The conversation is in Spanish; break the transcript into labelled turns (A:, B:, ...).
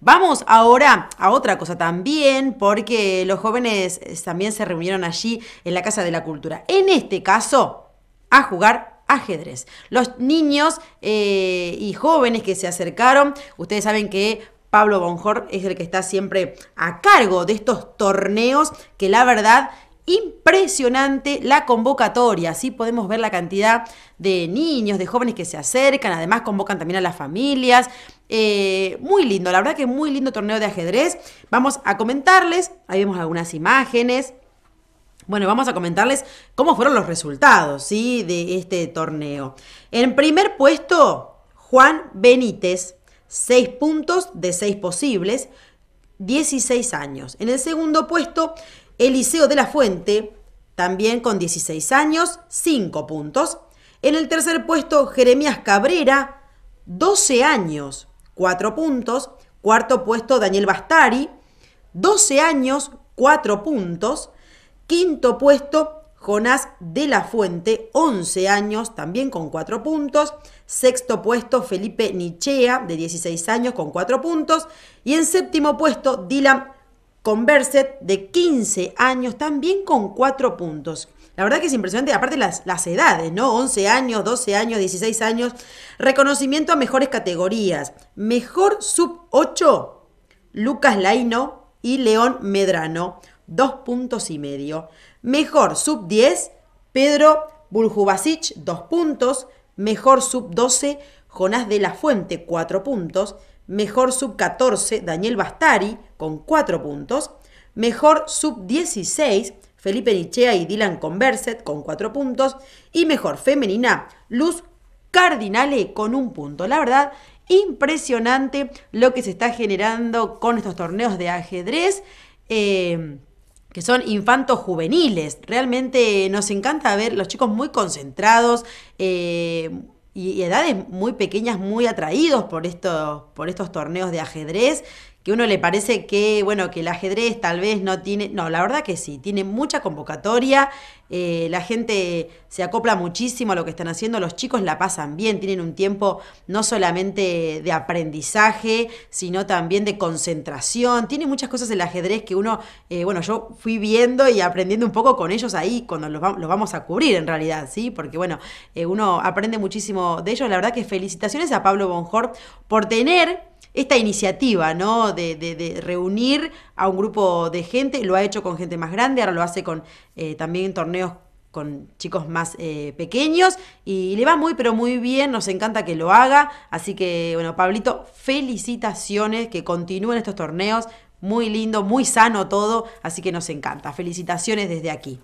A: Vamos ahora a otra cosa también, porque los jóvenes eh, también se reunieron allí en la Casa de la Cultura. En este caso, a jugar ajedrez. Los niños eh, y jóvenes que se acercaron, ustedes saben que Pablo Bonjor es el que está siempre a cargo de estos torneos que la verdad impresionante la convocatoria, así podemos ver la cantidad de niños, de jóvenes que se acercan, además convocan también a las familias. Eh, muy lindo, la verdad que muy lindo torneo de ajedrez. Vamos a comentarles, ahí vemos algunas imágenes. Bueno, vamos a comentarles cómo fueron los resultados ¿sí? de este torneo. En primer puesto, Juan Benítez, 6 puntos de 6 posibles, 16 años. En el segundo puesto, Eliseo de la Fuente, también con 16 años, 5 puntos. En el tercer puesto, Jeremías Cabrera, 12 años, 4 puntos. Cuarto puesto, Daniel Bastari, 12 años, 4 puntos. Quinto puesto, Jonás de la Fuente, 11 años, también con 4 puntos. Sexto puesto, Felipe Nichea, de 16 años, con 4 puntos. Y en séptimo puesto, Dylan con Converset de 15 años, también con 4 puntos. La verdad que es impresionante, aparte las, las edades, ¿no? 11 años, 12 años, 16 años. Reconocimiento a mejores categorías. Mejor sub 8, Lucas Laino y León Medrano, 2 puntos y medio. Mejor sub 10, Pedro Buljubasic, 2 puntos. Mejor sub 12, Jonás de la Fuente, 4 puntos. Mejor sub 14, Daniel Bastari, con 4 puntos. Mejor sub-16, Felipe Nichea y Dylan Converset con 4 puntos. Y mejor femenina, Luz Cardinale con un punto. La verdad, impresionante lo que se está generando con estos torneos de ajedrez. Eh, que son infantos juveniles. Realmente nos encanta ver los chicos muy concentrados eh, y, edades muy pequeñas, muy atraídos por, por estos torneos de ajedrez que uno le parece que, bueno, que el ajedrez tal vez no tiene, no, la verdad que sí, tiene mucha convocatoria, eh, la gente se acopla muchísimo a lo que están haciendo, los chicos la pasan bien, tienen un tiempo no solamente de aprendizaje, sino también de concentración, tiene muchas cosas el ajedrez que uno, eh, bueno, yo fui viendo y aprendiendo un poco con ellos ahí, cuando los, vamos a cubrir en realidad, ¿sí? Porque bueno, eh, uno aprende muchísimo de ellos, la verdad que felicitaciones a Pablo Bonjor por tener esta iniciativa, ¿no? De, reunir a un grupo de gente, lo ha hecho con gente más grande, ahora lo hace con eh, también torneos con chicos más eh, pequeños y le va muy pero muy bien, nos encanta que lo haga, así que bueno, Pablito, felicitaciones, que continúen estos torneos, muy lindo, muy sano todo, así que nos encanta, felicitaciones desde aquí.